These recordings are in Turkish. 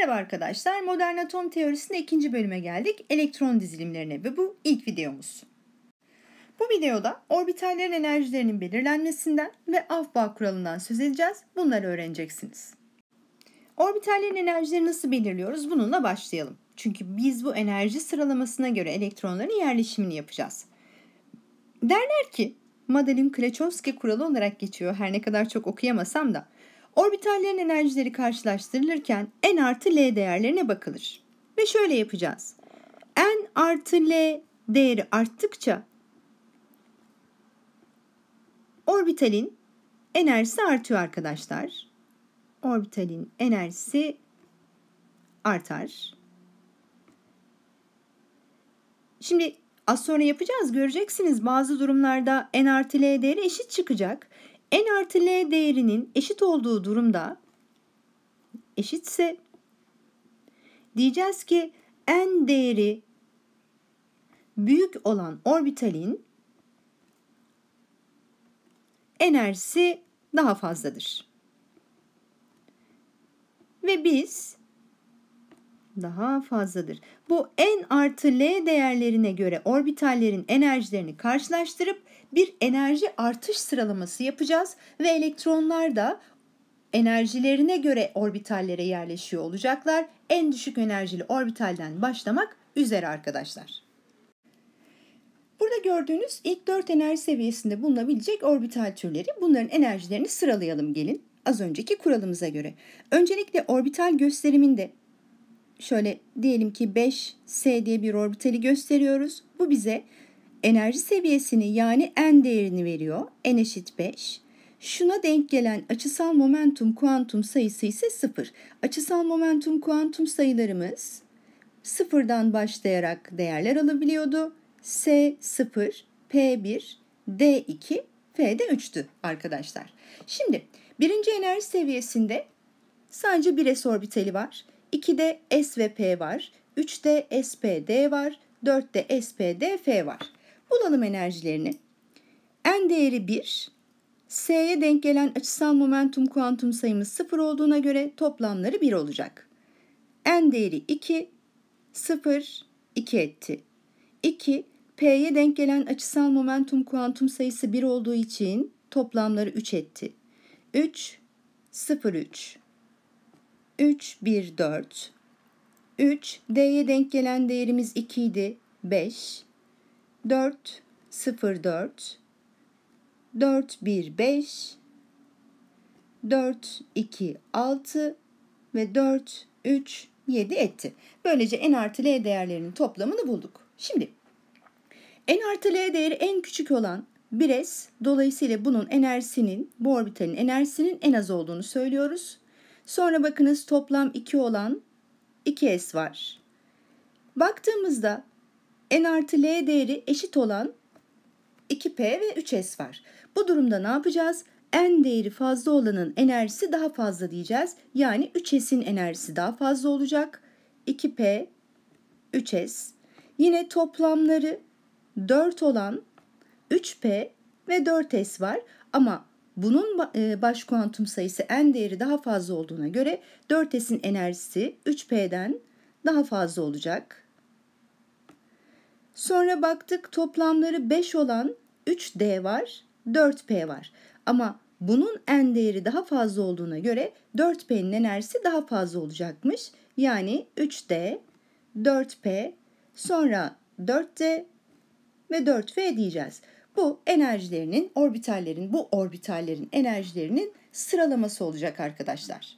Merhaba arkadaşlar, modern atom teorisinde ikinci bölüme geldik. Elektron dizilimlerine ve bu ilk videomuz. Bu videoda orbitallerin enerjilerinin belirlenmesinden ve Aufbau kuralından söz edeceğiz. Bunları öğreneceksiniz. Orbitallerin enerjileri nasıl belirliyoruz? Bununla başlayalım. Çünkü biz bu enerji sıralamasına göre elektronların yerleşimini yapacağız. Derler ki, Madalin Kleçovski kuralı olarak geçiyor her ne kadar çok okuyamasam da Orbitallerin enerjileri karşılaştırılırken n artı l değerlerine bakılır. Ve şöyle yapacağız. n artı l değeri arttıkça orbitalin enerjisi artıyor arkadaşlar. Orbitalin enerjisi artar. Şimdi az sonra yapacağız göreceksiniz bazı durumlarda n artı l değeri eşit çıkacak n artı l değerinin eşit olduğu durumda eşitse diyeceğiz ki n değeri büyük olan orbitalin enerjisi daha fazladır. Ve biz daha fazladır. Bu n artı l değerlerine göre orbitallerin enerjilerini karşılaştırıp bir enerji artış sıralaması yapacağız ve elektronlar da enerjilerine göre orbitallere yerleşiyor olacaklar. En düşük enerjili orbitalden başlamak üzere arkadaşlar. Burada gördüğünüz ilk 4 enerji seviyesinde bulunabilecek orbital türleri. Bunların enerjilerini sıralayalım gelin az önceki kuralımıza göre. Öncelikle orbital gösteriminde şöyle diyelim ki 5S diye bir orbitali gösteriyoruz. Bu bize enerji seviyesini yani n değerini veriyor. n eşit 5. Şuna denk gelen açısal momentum kuantum sayısı ise 0. Açısal momentum kuantum sayılarımız sıfırdan başlayarak değerler alabiliyordu. S 0, P 1, D 2, F de 3'tü arkadaşlar. Şimdi birinci enerji seviyesinde sadece bir S orbitali var. 2'de S ve P var. 3'te SPD var. 4'te SPDF var. Bulalım enerjilerini. N değeri 1. S'ye denk gelen açısal momentum kuantum sayımız 0 olduğuna göre toplamları 1 olacak. N değeri 2, 0, 2 etti. 2, P'ye denk gelen açısal momentum kuantum sayısı 1 olduğu için toplamları 3 etti. 3, 0, 3. 3, 1, 4. 3, D'ye denk gelen değerimiz 2 idi. 5. 4, 0, 4. 4, 1, 5. 4, 2, 6 ve 4, 3, 7 etti. Böylece n artı l değerlerinin toplamını bulduk. Şimdi n artı l değeri en küçük olan 1s dolayısıyla bunun enerjisinin bu orbitalin enerjisinin en az olduğunu söylüyoruz. Sonra bakınız toplam 2 olan 2S var. Baktığımızda N artı L değeri eşit olan 2P ve 3S var. Bu durumda ne yapacağız? N değeri fazla olanın enerjisi daha fazla diyeceğiz. Yani 3S'in enerjisi daha fazla olacak. 2P, 3S. Yine toplamları 4 olan 3P ve 4S var. Ama bunun e, baş kuantum sayısı n değeri daha fazla olduğuna göre 4s'in enerjisi 3p'den daha fazla olacak. Sonra baktık toplamları 5 olan 3d var, 4p var. Ama bunun n değeri daha fazla olduğuna göre 4p'nin enerjisi daha fazla olacakmış. Yani 3d, 4p, sonra 4d ve 4f diyeceğiz. Bu enerjilerinin, orbitallerin, bu orbitallerin enerjilerinin sıralaması olacak arkadaşlar.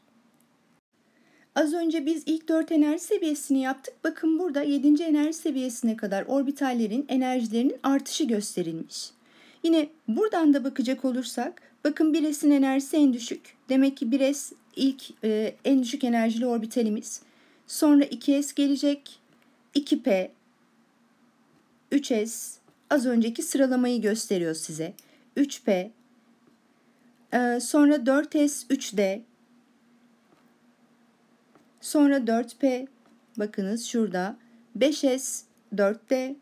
Az önce biz ilk 4 enerji seviyesini yaptık. Bakın burada 7. enerji seviyesine kadar orbitallerin enerjilerinin artışı gösterilmiş. Yine buradan da bakacak olursak bakın 1S'in enerjisi en düşük. Demek ki 1S ilk e, en düşük enerjili orbitalimiz. Sonra 2S gelecek. 2P, 3S, az önceki sıralamayı gösteriyor size. 3P, e, sonra 4S, 3D, sonra 4P, bakınız şurada, 5S, 4D,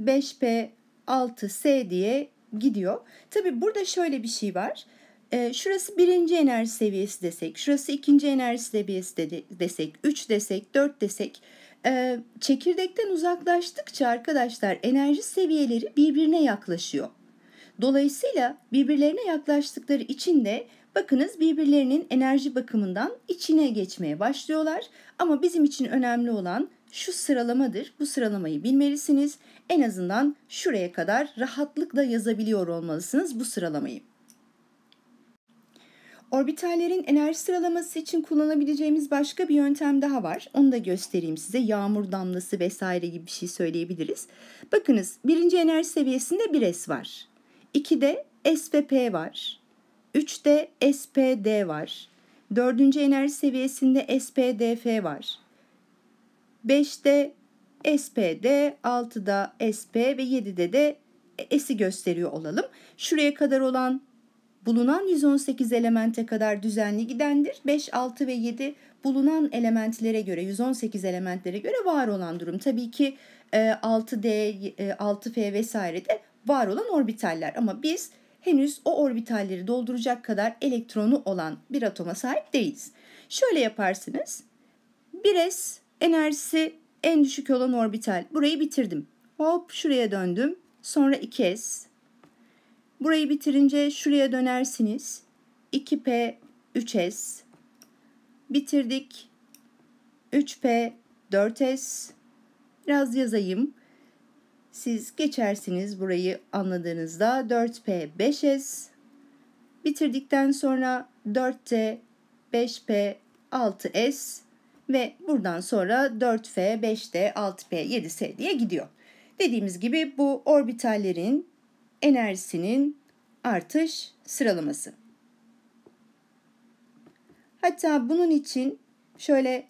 5P, 6S diye gidiyor. Tabi burada şöyle bir şey var. Ee, şurası birinci enerji seviyesi desek, şurası ikinci enerji seviyesi de, desek, üç desek, dört desek. E, çekirdekten uzaklaştıkça arkadaşlar enerji seviyeleri birbirine yaklaşıyor. Dolayısıyla birbirlerine yaklaştıkları için de bakınız birbirlerinin enerji bakımından içine geçmeye başlıyorlar. Ama bizim için önemli olan şu sıralamadır. Bu sıralamayı bilmelisiniz. En azından şuraya kadar rahatlıkla yazabiliyor olmalısınız bu sıralamayı. Orbitallerin enerji sıralaması için kullanabileceğimiz başka bir yöntem daha var. Onu da göstereyim size. Yağmur damlası vesaire gibi bir şey söyleyebiliriz. Bakınız birinci enerji seviyesinde 1S var. 2'de S ve P var. 3'te SPD var. 4. enerji seviyesinde SPDF var. 5'te SPD, 6'da SP ve 7'de de S'i gösteriyor olalım. Şuraya kadar olan bulunan 118 elemente kadar düzenli gidendir. 5, 6 ve 7 bulunan elementlere göre 118 elementlere göre var olan durum. Tabii ki 6D, e, 6F e, vesaire de var olan orbitaller ama biz henüz o orbitalleri dolduracak kadar elektronu olan bir atoma sahip değiliz. Şöyle yaparsınız. 1s enerjisi en düşük olan orbital. Burayı bitirdim. Hop şuraya döndüm. Sonra 2s, Burayı bitirince şuraya dönersiniz. 2P 3S bitirdik. 3P 4S biraz yazayım. Siz geçersiniz burayı anladığınızda 4P 5S bitirdikten sonra 4T 5P 6S ve buradan sonra 4F 5D 6P 7S diye gidiyor. Dediğimiz gibi bu orbitallerin enerjisinin artış sıralaması. Hatta bunun için şöyle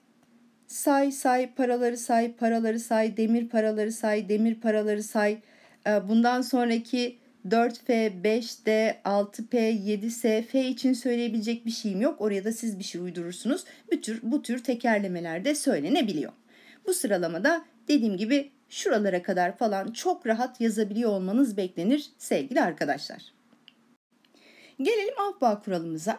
say say paraları say paraları say demir paraları say demir paraları say e, bundan sonraki 4F, 5D, 6P, 7S, F için söyleyebilecek bir şeyim yok. Oraya da siz bir şey uydurursunuz. Bu tür, bu tür tekerlemeler de söylenebiliyor. Bu sıralamada dediğim gibi şuralara kadar falan çok rahat yazabiliyor olmanız beklenir sevgili arkadaşlar. Gelelim Avbağ kuralımıza.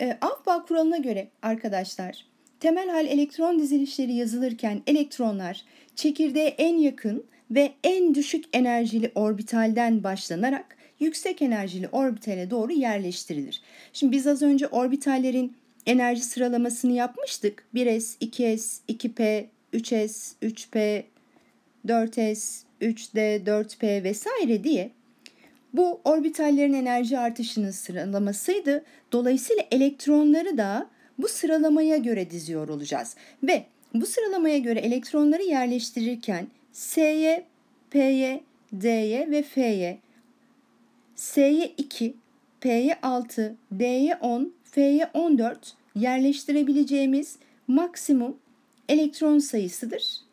E, Avbağ kuralına göre arkadaşlar temel hal elektron dizilişleri yazılırken elektronlar çekirdeğe en yakın ve en düşük enerjili orbitalden başlanarak yüksek enerjili orbitale doğru yerleştirilir. Şimdi biz az önce orbitallerin enerji sıralamasını yapmıştık. 1s, 2s, 2p, 3s, 3p, 4s, 3d, 4p vesaire diye bu orbitallerin enerji artışının sıralamasıydı. Dolayısıyla elektronları da bu sıralamaya göre diziyor olacağız. Ve bu sıralamaya göre elektronları yerleştirirken S'ye, P'ye, D'ye ve F'ye S'ye 2, P'ye 6, D'ye 10, F'ye 14 yerleştirebileceğimiz maksimum elektron sayısıdır.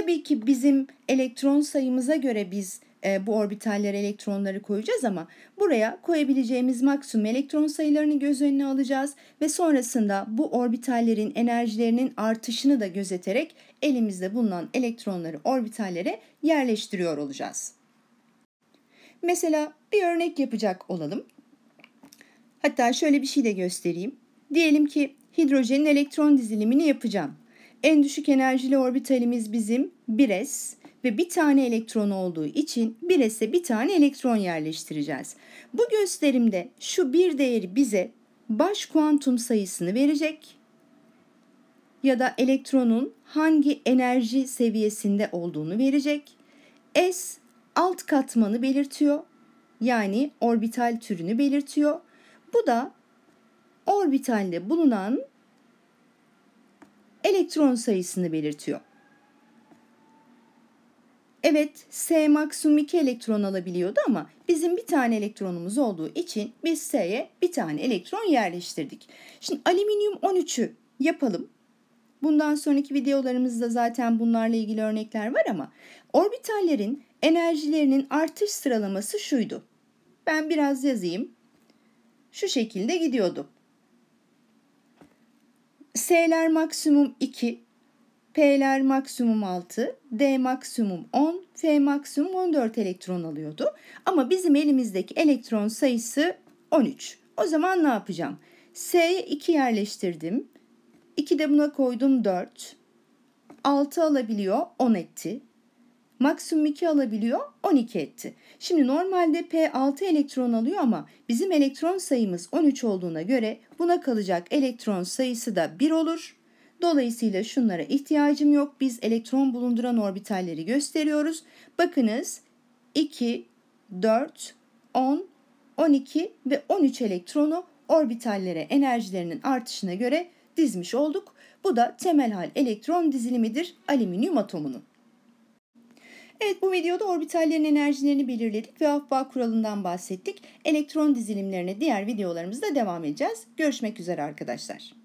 Tabii ki bizim elektron sayımıza göre biz e, bu orbitallere elektronları koyacağız ama buraya koyabileceğimiz maksimum elektron sayılarını göz önüne alacağız ve sonrasında bu orbitallerin enerjilerinin artışını da gözeterek elimizde bulunan elektronları orbitallere yerleştiriyor olacağız. Mesela bir örnek yapacak olalım. Hatta şöyle bir şey de göstereyim. Diyelim ki hidrojenin elektron dizilimini yapacağım. En düşük enerjili orbitalimiz bizim 1s ve bir tane elektron olduğu için 1s'e bir tane elektron yerleştireceğiz. Bu gösterimde şu bir değeri bize baş kuantum sayısını verecek ya da elektronun hangi enerji seviyesinde olduğunu verecek. S alt katmanı belirtiyor. Yani orbital türünü belirtiyor. Bu da orbitalde bulunan elektron sayısını belirtiyor. Evet S maksimum 2 elektron alabiliyordu ama bizim bir tane elektronumuz olduğu için biz S'ye bir tane elektron yerleştirdik. Şimdi alüminyum 13'ü yapalım. Bundan sonraki videolarımızda zaten bunlarla ilgili örnekler var ama orbitallerin enerjilerinin artış sıralaması şuydu. Ben biraz yazayım. Şu şekilde gidiyordu. S'ler maksimum 2, P'ler maksimum 6, D maksimum 10, F maksimum 14 elektron alıyordu. Ama bizim elimizdeki elektron sayısı 13. O zaman ne yapacağım? S'ye 2 yerleştirdim. 2 de buna koydum 4. 6 alabiliyor 10 etti. Maksimum 2 alabiliyor 12 etti. Şimdi normalde P 6 elektron alıyor ama bizim elektron sayımız 13 olduğuna göre buna kalacak elektron sayısı da 1 olur. Dolayısıyla şunlara ihtiyacım yok. Biz elektron bulunduran orbitalleri gösteriyoruz. Bakınız 2, 4, 10, 12 ve 13 elektronu orbitallere enerjilerinin artışına göre dizmiş olduk. Bu da temel hal elektron dizilimidir alüminyum atomunun. Evet bu videoda orbitallerin enerjilerini belirledik ve Hopbach kuralından bahsettik. Elektron dizilimlerine diğer videolarımızda devam edeceğiz. Görüşmek üzere arkadaşlar.